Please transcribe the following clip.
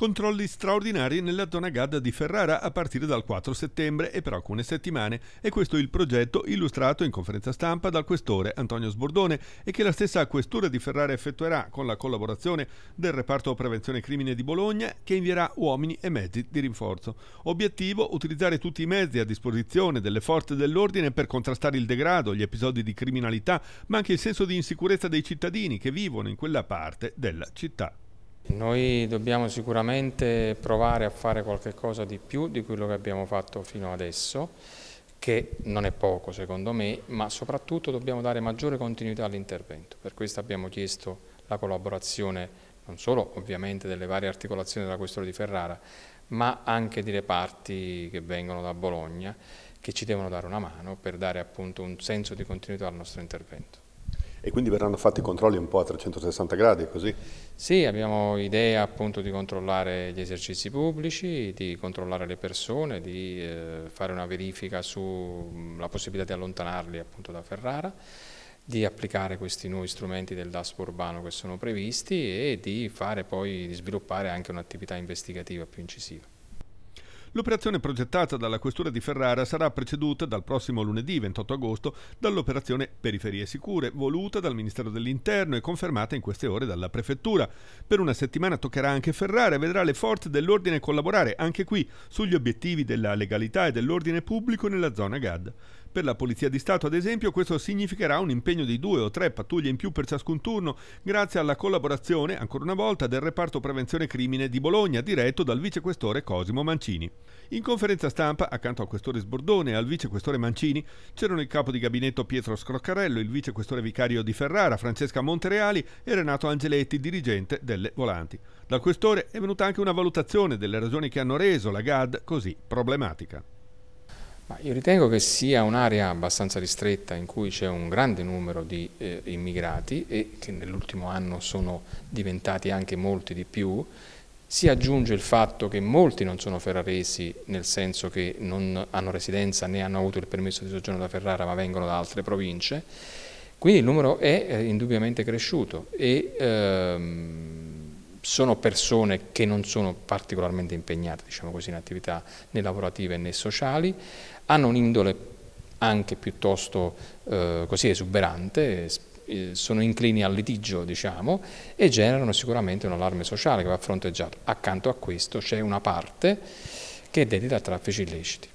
Controlli straordinari nella zona GAD di Ferrara a partire dal 4 settembre e per alcune settimane e questo è il progetto illustrato in conferenza stampa dal questore Antonio Sbordone e che la stessa questura di Ferrara effettuerà con la collaborazione del reparto prevenzione crimine di Bologna che invierà uomini e mezzi di rinforzo. Obiettivo utilizzare tutti i mezzi a disposizione delle forze dell'ordine per contrastare il degrado, gli episodi di criminalità, ma anche il senso di insicurezza dei cittadini che vivono in quella parte della città. Noi dobbiamo sicuramente provare a fare qualche cosa di più di quello che abbiamo fatto fino adesso, che non è poco secondo me, ma soprattutto dobbiamo dare maggiore continuità all'intervento. Per questo abbiamo chiesto la collaborazione non solo ovviamente delle varie articolazioni della Questura di Ferrara, ma anche di reparti che vengono da Bologna che ci devono dare una mano per dare appunto un senso di continuità al nostro intervento. E quindi verranno fatti controlli un po' a 360 gradi, così? Sì, abbiamo idea appunto di controllare gli esercizi pubblici, di controllare le persone, di eh, fare una verifica sulla mm, possibilità di allontanarli appunto da Ferrara di applicare questi nuovi strumenti del DASPO urbano che sono previsti e di, fare poi, di sviluppare anche un'attività investigativa più incisiva. L'operazione progettata dalla Questura di Ferrara sarà preceduta dal prossimo lunedì 28 agosto dall'operazione Periferie Sicure, voluta dal Ministero dell'Interno e confermata in queste ore dalla Prefettura. Per una settimana toccherà anche Ferrara e vedrà le forze dell'ordine collaborare anche qui sugli obiettivi della legalità e dell'ordine pubblico nella zona GAD. Per la Polizia di Stato, ad esempio, questo significherà un impegno di due o tre pattuglie in più per ciascun turno, grazie alla collaborazione, ancora una volta, del reparto prevenzione crimine di Bologna, diretto dal vicequestore Cosimo Mancini. In conferenza stampa, accanto al questore Sbordone e al vicequestore Mancini, c'erano il capo di gabinetto Pietro Scroccarello, il vicequestore vicario di Ferrara, Francesca Montereali e Renato Angeletti, dirigente delle Volanti. Dal questore è venuta anche una valutazione delle ragioni che hanno reso la GAD così problematica. Ma io ritengo che sia un'area abbastanza ristretta in cui c'è un grande numero di eh, immigrati e che nell'ultimo anno sono diventati anche molti di più, si aggiunge il fatto che molti non sono ferraresi, nel senso che non hanno residenza né hanno avuto il permesso di soggiorno da Ferrara ma vengono da altre province, quindi il numero è eh, indubbiamente cresciuto e, ehm, sono persone che non sono particolarmente impegnate diciamo così, in attività né lavorative né sociali, hanno un'indole anche piuttosto eh, così esuberante, eh, sono inclini al litigio diciamo, e generano sicuramente un allarme sociale che va fronteggiato. Accanto a questo c'è una parte che è dedita a traffici illeciti.